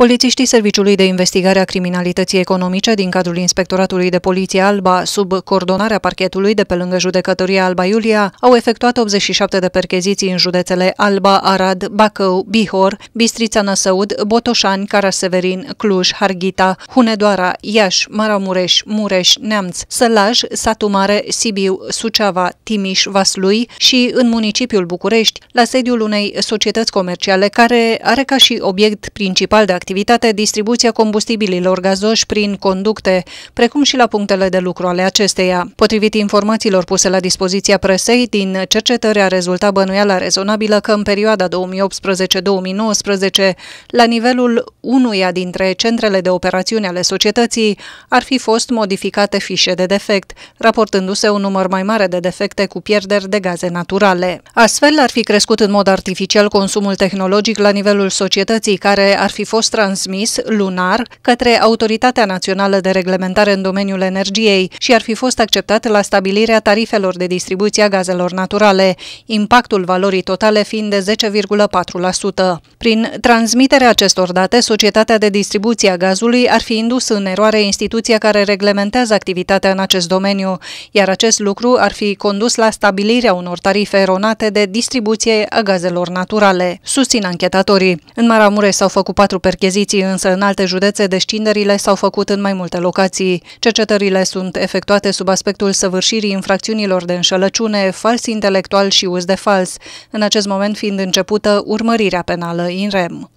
Polițiștii Serviciului de Investigare a Criminalității Economice din cadrul Inspectoratului de Poliție Alba, sub coordonarea parchetului de pe lângă judecătoria Alba Iulia, au efectuat 87 de percheziții în județele Alba, Arad, Bacău, Bihor, Bistrița Năsăud, Botoșani, Caraseverin, Cluj, Harghita, Hunedoara, Iași, Maramureș, Mureș, Neamț, Sălaj, Satu Mare, Sibiu, Suceava, Timiș, Vaslui și în municipiul București, la sediul unei societăți comerciale care are ca și obiect principal de activitate activitate distribuția combustibililor gazoși prin conducte, precum și la punctele de lucru ale acesteia. Potrivit informațiilor puse la dispoziția presei, din cercetări a rezultat bănuiala rezonabilă că în perioada 2018-2019, la nivelul unuia dintre centrele de operațiune ale societății, ar fi fost modificate fișe de defect, raportându-se un număr mai mare de defecte cu pierderi de gaze naturale. Astfel, ar fi crescut în mod artificial consumul tehnologic la nivelul societății, care ar fi fost transmis lunar către Autoritatea Națională de Reglementare în domeniul energiei și ar fi fost acceptat la stabilirea tarifelor de distribuție a gazelor naturale, impactul valorii totale fiind de 10,4%. Prin transmiterea acestor date, societatea de distribuție a gazului ar fi indus în eroare instituția care reglementează activitatea în acest domeniu, iar acest lucru ar fi condus la stabilirea unor tarife eronate de distribuție a gazelor naturale, susțin anchetatorii. În Maramureș s-au făcut patru percheziții percheziții însă în alte județe, descinderile s-au făcut în mai multe locații. Cercetările sunt efectuate sub aspectul săvârșirii infracțiunilor de înșelăciune, fals intelectual și uz de fals, în acest moment fiind începută urmărirea penală în rem.